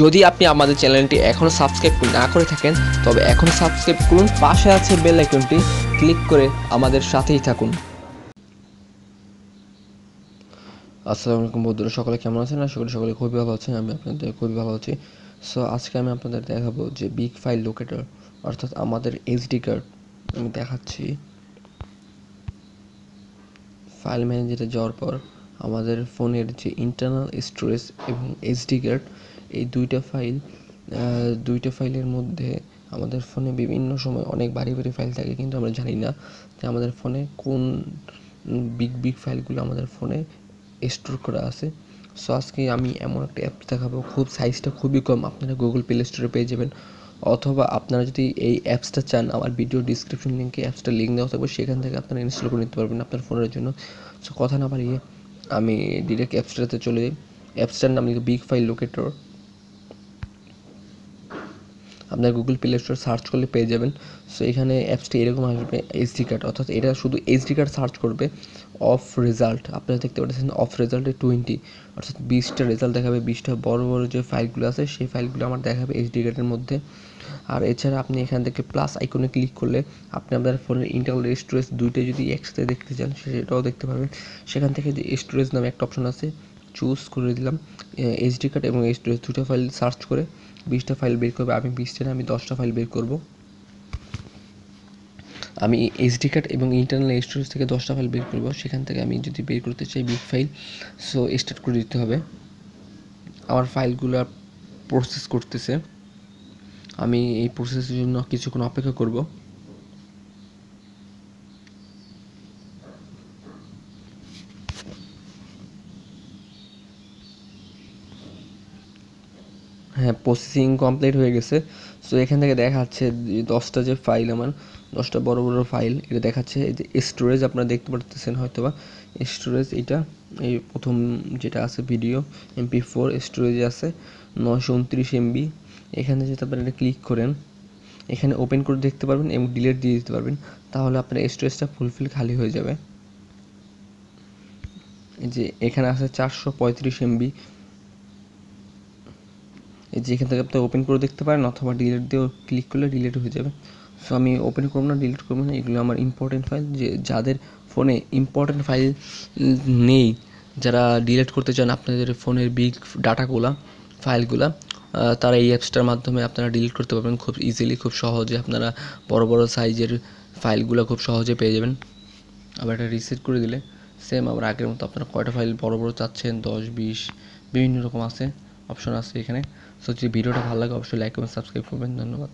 যদি আপনি আমাদের চ্যানেলটি এখনও সাবস্ক্রাইব না করে থাকেন তবে এখন সাবস্ক্রাইব করুন পাশে আছে বেল আইকনটি ক্লিক করে আমাদের সাথেই থাকুন আসসালামু আলাইকুম বন্ধুরা সকলে কেমন আছেন আশা করি সকলে খুবই ভালো আছেন আমি আপনাদের খুবই ভালো আছি সো আজকে আমি আপনাদের দেখাবো যে বিগ ফাইল লোকেটর অর্থাৎ আমাদের এইচডি কার্ড আমি দেখাচ্ছি ফাইল ম্যানেজারে যাওয়ার পর আমাদের ফোনের যে ইন্টারনাল স্টোরেজ এবং এইচডি কার্ড এই দুইটা ফাইল দুইটা ফাইলের মধ্যে আমাদের ফোনে বিভিন্ন সময় অনেক ভারী ভারী ফাইল থাকে কিন্তু আমরা জানি না যে আমাদের ফোনে কোন বিগ বিগ ফাইলগুলো আমাদের ফোনে স্টোর করা আছে সো আজকে আমি এমন একটা অ্যাপ দেখাবো খুব সাইজটা খুবই কম আপনারা গুগল প্লে স্টোরে পেয়ে যাবেন অথবা আপনারা যদি এই অ্যাপসটা চান আমার ভিডিও ডিসক্রিপশন লিঙ্কে অ্যাপসটা লিঙ্ক দেওয়া থাকবে সেখান থেকে আপনারা ইনস্টল করে নিতে পারবেন আপনার ফোনের জন্য সো কথা না বাড়িয়ে আমি ডিরেক্ট অ্যাপসটাতে চলে যাই অ্যাপসটার নাম বিগ ফাইল লোকেটর আপনার গুগল প্লে স্টোর সার্চ করলে পেয়ে যাবেন সো এখানে অ্যাপসটি এরকম আসবে এইচডি কার্ড অর্থাৎ এটা শুধু এইচডি কার্ড সার্চ করবে অফ রেজাল্ট আপনারা দেখতে পাচ্ছেন অফ রেজাল্টে টোয়েন্টি অর্থাৎ বিশটা রেজাল্ট দেখাবে বিশটা বড় বড় যে ফাইলগুলো আছে সেই ফাইলগুলো আমার দেখাবে এইচডি কার্ডের মধ্যে আর এছাড়া আপনি এখান থেকে প্লাস আইকনে ক্লিক করলে আপনি আপনার ফোনের ইন্টারনাল স্টোরেজ দুইটা যদি একসাথে দেখতে চান সেটাও দেখতে পাবেন সেখান থেকে যে স্টোরেজ নামে একটা অপশন আছে চুজ করে দিলাম এইচডি কার্ড এবং এইচডি দুটো ফাইল সার্চ করে বিশটা ফাইল বের করবে আমি বিশটা না আমি দশটা ফাইল বের করব আমি এসডি কার্ড এবং ইন্টারনাল স্টোরেজ থেকে দশটা ফাইল বের করব সেখান থেকে আমি যদি বের করতে চাই বিগ ফাইল সো স্টার্ট করে দিতে হবে আমার ফাইলগুলো প্রসেস করতেছে আমি এই প্রসেসের জন্য কিছুক্ষণ অপেক্ষা করব হ্যাঁ প্রসেসিং কমপ্লিট হয়ে গেছে সো এখান থেকে দেখাচ্ছে দশটা যে ফাইল আমার দশটা বড় বড় ফাইল এটা দেখাচ্ছে এই যে স্টোরেজ আপনারা দেখতে পারতেছেন হয়তো বা স্টোরেজ এটা এই প্রথম যেটা আছে ভিডিও এমপি ফোর স্টোরেজে আছে নশো উনত্রিশ এমবি এখানে যেতে তারপরে এটা ক্লিক করেন এখানে ওপেন করে দেখতে পারবেন এবং ডিলেট দিয়ে দিতে পারবেন তাহলে আপনার স্টোরেজটা ফুলফিল খালি হয়ে যাবে যে এখানে আছে চারশো পঁয়ত্রিশ এমবি এই যে এখান থেকে আপনি ওপেন করে দেখতে পারেন অথবা ডিলেট দিয়েও ক্লিক করলে ডিলেট হয়ে যাবে সো আমি ওপেন করবো না ডিলিট করবো না এগুলো আমার ইম্পর্টেন্ট ফাইল যে যাদের ফোনে ইম্পর্টেন্ট ফাইল নেই যারা ডিলিট করতে চান আপনাদের ফোনের বিগ ডাটাগুলা ফাইলগুলা তারা এই অ্যাপসটার মাধ্যমে আপনারা ডিলিট করতে পারবেন খুব ইজিলি খুব সহজে আপনারা বড় বড় সাইজের ফাইলগুলো খুব সহজে পেয়ে যাবেন আবার এটা রিসেট করে দিলে সেম আবার আগের মতো আপনারা কয়টা ফাইল বড় বড় চাচ্ছেন দশ বিশ বিভিন্ন রকম আছে অপশন আছে এখানে সো যদি ভিডিওটা ভালো লাগে অবশ্যই লাইক এবং সাবস্ক্রাইব করবেন ধন্যবাদ